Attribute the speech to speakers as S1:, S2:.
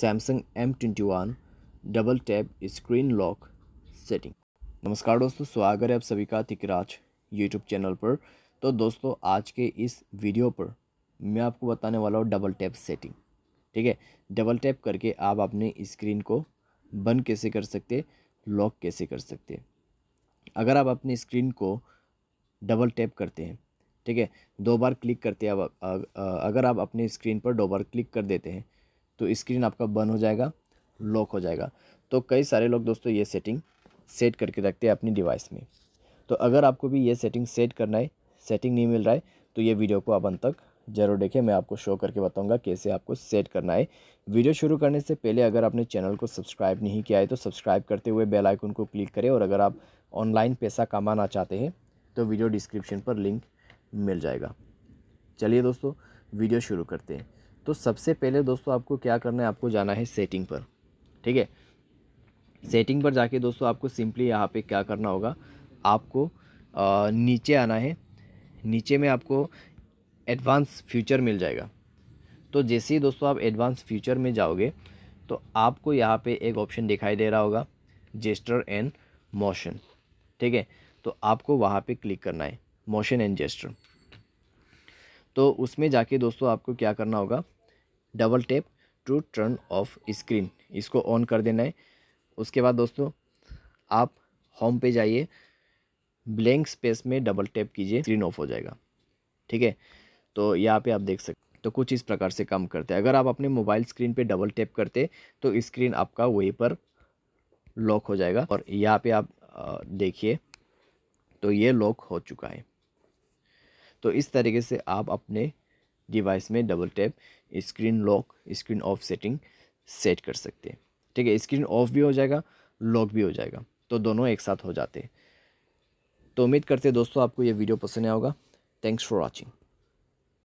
S1: Samsung M twenty one double tap screen lock setting नमस्कार दोस्तों स्वागत है आप सभी का तिकराज यूट्यूब चैनल पर तो दोस्तों आज के इस वीडियो पर मैं आपको बताने वाला हूँ डबल टैप सेटिंग ठीक है डबल टैप करके आप अपने स्क्रीन को बंद कैसे कर सकते लॉक कैसे कर सकते अगर आप अपने स्क्रीन को डबल टैप करते हैं ठीक है दो बार क्लिक करते हैं अगर आप अपने स्क्रीन पर दो बार क्लिक कर देते हैं तो स्क्रीन आपका बंद हो जाएगा लॉक हो जाएगा तो कई सारे लोग दोस्तों ये सेटिंग सेट करके रखते हैं अपनी डिवाइस में तो अगर आपको भी ये सेटिंग सेट करना है सेटिंग नहीं मिल रहा है तो ये वीडियो को आप अंत तक जरूर देखें मैं आपको शो करके बताऊंगा कैसे आपको सेट करना है वीडियो शुरू करने से पहले अगर आपने चैनल को सब्सक्राइब नहीं किया है तो सब्सक्राइब करते हुए बेल आइकन को क्लिक करें और अगर आप ऑनलाइन पैसा कमाना चाहते हैं तो वीडियो डिस्क्रिप्शन पर लिंक मिल जाएगा चलिए दोस्तों वीडियो शुरू करते हैं तो सबसे पहले दोस्तों आपको क्या करना है आपको जाना है सेटिंग पर ठीक है सेटिंग पर जाके दोस्तों आपको सिंपली यहाँ पे क्या करना होगा आपको आ, नीचे आना है नीचे में आपको एडवांस फ्यूचर मिल जाएगा तो जैसे ही दोस्तों आप एडवांस फ्यूचर में जाओगे तो आपको यहाँ पे एक ऑप्शन दिखाई दे रहा होगा जेस्टर एंड मोशन ठीक है तो आपको वहाँ पे क्लिक करना है मोशन एंड जेस्टर तो उसमें जाके दोस्तों आपको क्या करना होगा double tap to turn off screen इसको ऑन कर देना है उसके बाद दोस्तों आप होम पे जाइए ब्लैंक स्पेस में डबल टैप कीजिए स्क्रीन ऑफ हो जाएगा ठीक है तो यहाँ पे आप देख सकते तो कुछ इस प्रकार से काम करते हैं अगर आप अपने मोबाइल स्क्रीन पे डबल टैप करते तो स्क्रीन आपका वहीं पर लॉक हो जाएगा और यहाँ पे आप देखिए तो ये लॉक हो चुका है तो इस तरीके से आप अपने डिवाइस में double tap screen lock screen off setting set कर सकते हैं ठीक है स्क्रीन ऑफ भी हो जाएगा लॉक भी हो जाएगा तो दोनों एक साथ हो जाते हैं तो उम्मीद करते हैं दोस्तों आपको ये वीडियो पसंद आया होगा थैंक्स फॉर वॉचिंग